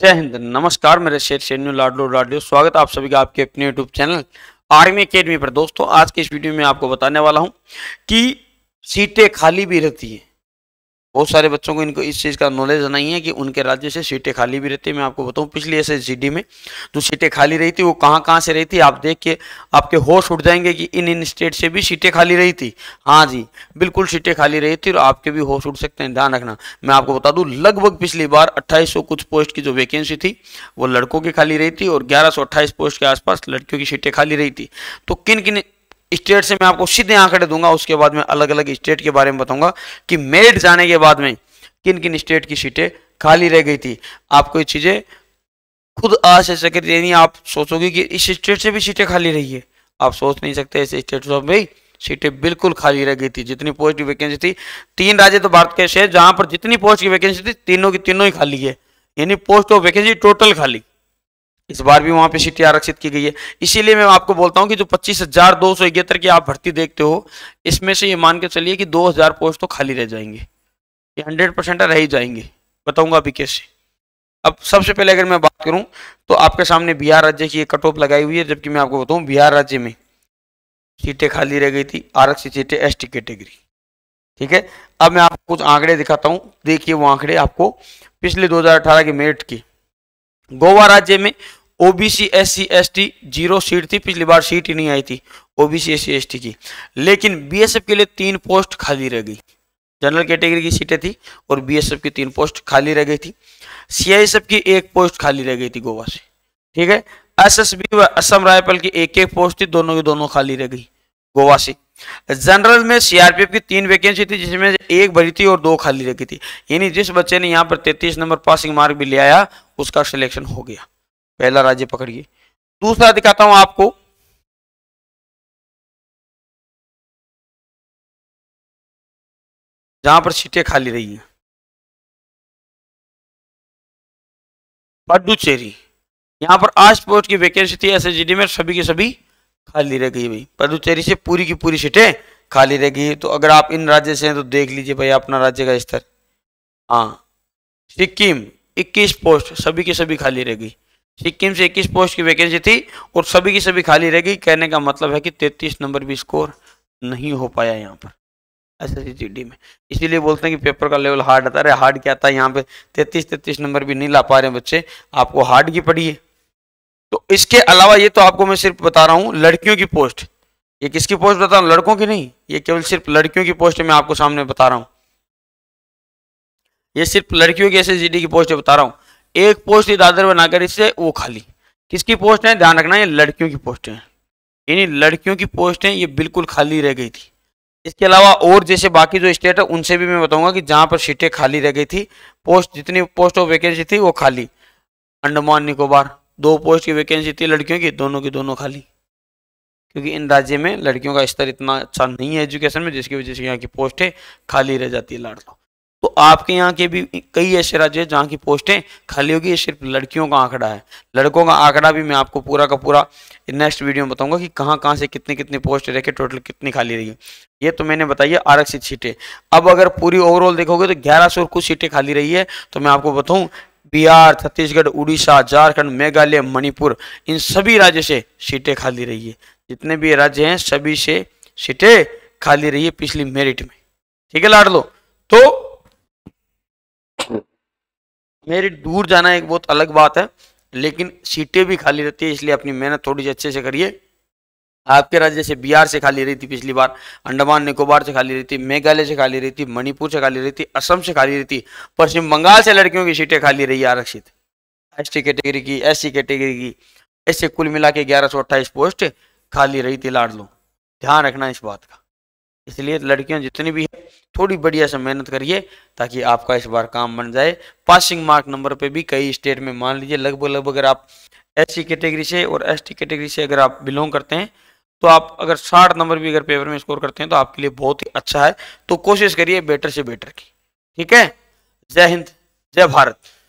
जय हिंद नमस्कार मेरे शेर शेन्यू लाडलो लाडलो स्वागत आप सभी का आपके अपने यूट्यूब चैनल आर्मी अकेडमी पर दोस्तों आज के इस वीडियो में आपको बताने वाला हूं कि सीटें खाली भी रहती हैं बहुत सारे बच्चों को इनको इस चीज़ का नॉलेज नहीं है कि उनके राज्य से सीटें खाली भी रहती है मैं आपको बताऊं पिछली एस एस में जो सीटें खाली रही थी वो कहाँ कहाँ से रही थी आप देख के आपके होश उठ जाएंगे कि इन इन स्टेट से भी सीटें खाली रही थी हाँ जी बिल्कुल सीटें खाली रही थी और आपके भी होश उठ सकते हैं ध्यान रखना मैं आपको बता दूँ लगभग पिछली बार अट्ठाईस कुछ पोस्ट की जो वैकेंसी थी वो लड़कों की खाली रही थी और ग्यारह पोस्ट के आसपास लड़कियों की सीटें खाली रही थी तो किन किन स्टेट से मैं आपको सीधे आंकड़े दूंगा उसके बाद में अलग अलग स्टेट के बारे में बताऊंगा कि मेरिट जाने के बाद में किन किन स्टेट की सीटें खाली रह गई थी आपको ये चीज़ें खुद आशा सके यानी आप सोचोगे कि इस स्टेट से भी सीटें खाली रही है आप सोच नहीं सकते ऐसे स्टेट से भाई सीटें बिल्कुल खाली रह गई थी जितनी पोस्ट की वैकेंसी थी तीन राज्य तो भारत के शेष जहां पर जितनी पोस्ट की वैकेंसी थी तीनों की तीनों ही खाली है यानी पोस्ट और वैकेंसी टोटल खाली इस बार भी वहां पे सीटें आरक्षित की गई है इसीलिए मैं आपको बोलता हूं कि जो पच्चीस हजार दो सौ इकहत्तर की आप भर्ती देखते हो इसमें से ये मान के चलिए कि दो हजार पोस्ट तो खाली रह जाएंगे ये हंड्रेड परसेंट रह ही जाएंगे बताऊंगा अभी कैसे अब सबसे पहले अगर मैं बात करूं तो आपके सामने बिहार राज्य की एक कट ऑफ लगाई हुई है जबकि मैं आपको बताऊँ बिहार राज्य में सीटें खाली रह गई थी आरक्षित सीटें एस कैटेगरी ठीक है अब मैं आपको कुछ आंकड़े दिखाता हूँ देखिए वो आंकड़े आपको पिछले अठारह के मेरिट के गोवा राज्य में OBC S C S T zero seat थी पिछली बार सीट ही नहीं आई थी OBC S C S T की लेकिन बीएसएफ के लिए तीन पोस्ट खाली रह गई जनरल कैटेगरी की सीटें थी और बीएसएफ की तीन पोस्ट खाली रह गई थी सीआईएसएफ की एक पोस्ट खाली रह गई थी गोवा से ठीक है एसएसबी व असम राइफल की एक एक पोस्ट थी दोनों की दोनों खाली रह गई गोवा से जनरल में सीआरपीएफ की तीन वैकेंसी थी जिसमें एक भरी थी और दो खाली रखी थी यानी जिस बच्चे ने यहाँ पर तैतीस नंबर पासिंग मार्क भी ले आया उसका सिलेक्शन हो गया पहला राज्य पकड़िए दूसरा दिखाता हूं आपको जहां पर सीटें खाली रही हैं पडुचेरी यहां पर आज पोस्ट की वैकेंसी थी एसएसजीडी में सभी की सभी खाली रह गई भाई पदुचेरी से पूरी की पूरी सीटें खाली रह गई तो अगर आप इन राज्य से हैं तो देख लीजिए भाई अपना राज्य का स्तर हाँ सिक्किम 21 पोस्ट सभी की सभी खाली रह गई सिक्किम से 21 पोस्ट की वैकेंसी थी और सभी की सभी खाली रह गई कहने का मतलब है कि 33 नंबर भी स्कोर नहीं हो पाया यहाँ पर एस एस में इसीलिए बोलते हैं कि पेपर का लेवल हार्ड आता है हार्ड क्या आता है यहाँ पे तैतीस तैतीस नंबर भी नहीं ला पा रहे बच्चे आपको हार्ड की पढ़िए तो इसके अलावा ये तो आपको मैं सिर्फ बता रहा हूँ लड़कियों की पोस्ट ये किसकी पोस्ट बता रहा हूँ लड़कों की नहीं ये केवल सिर्फ लड़कियों की पोस्ट मैं आपको सामने बता रहा हूँ ये सिर्फ लड़कियों की एस की पोस्ट बता रहा हूँ एक पोस्ट ही दादर बनाकर इससे से वो खाली किसकी पोस्ट है ध्यान रखना ये लड़कियों की पोस्ट है यानी लड़कियों की पोस्ट है ये बिल्कुल खाली रह गई थी इसके अलावा और जैसे बाकी जो स्टेट है उनसे भी मैं बताऊंगा कि जहाँ पर सीटें खाली रह गई थी पोस्ट जितनी पोस्ट ऑफ वैकेंसी थी वो खाली अंडमान निकोबार दो पोस्ट की वैकेंसी थी लड़कियों की दोनों की दोनों खाली क्योंकि इन राज्य में लड़कियों का स्तर इतना अच्छा नहीं है एजुकेशन में जिसकी वजह से यहाँ की पोस्टें खाली रह जाती है लाडलो तो आपके यहाँ के भी कई ऐसे राज्य हैं जहाँ की पोस्टें खाली होगी सिर्फ लड़कियों का आंकड़ा है लड़कों का आंकड़ा भी मैं आपको पूरा का पूरा नेक्स्ट वीडियो में बताऊंगा कि कहाँ कहाँ से कितने कितने पोस्ट रह के टोटल कितनी खाली रही ये तो मैंने बताई है आरक्षित सीटें अब अगर पूरी ओवरऑल देखोगे तो ग्यारह सौ कुछ सीटें खाली रही है तो मैं आपको बताऊँ बिहार छत्तीसगढ़ उड़ीसा झारखंड मेघालय मणिपुर इन सभी राज्य से सीटें खाली रही है जितने भी राज्य हैं सभी से सीटें खाली रही है पिछली मेरिट में ठीक है लाड लो तो मेरिट दूर जाना एक बहुत अलग बात है लेकिन सीटें भी खाली रहती है इसलिए अपनी मेहनत थोड़ी सी अच्छे से करिए आपके राज्य से बिहार से खाली रही थी पिछली बार अंडमान निकोबार से खाली रही थी मेघालय से खाली रही थी मणिपुर से खाली रही थी असम से खाली रही थी पश्चिम बंगाल से लड़कियों की सीटें खाली रही आरक्षित एस टी कैटेगरी की एस सी कैटेगरी की ऐसे कुल मिला के ग्यारह पोस्ट खाली रही थी लाडलो ध्यान रखना इस बात का इसलिए लड़कियां जितनी भी है थोड़ी बढ़िया से मेहनत करिए ताकि आपका इस बार काम बन जाए पासिंग मार्क नंबर पे भी कई स्टेट में मान लीजिए लगभग लगभग अगर आप एस कैटेगरी से और एस कैटेगरी से अगर आप बिलोंग करते हैं तो आप अगर साठ नंबर भी अगर पेपर में स्कोर करते हैं तो आपके लिए बहुत ही अच्छा है तो कोशिश करिए बेटर से बेटर की ठीक है जय हिंद जय भारत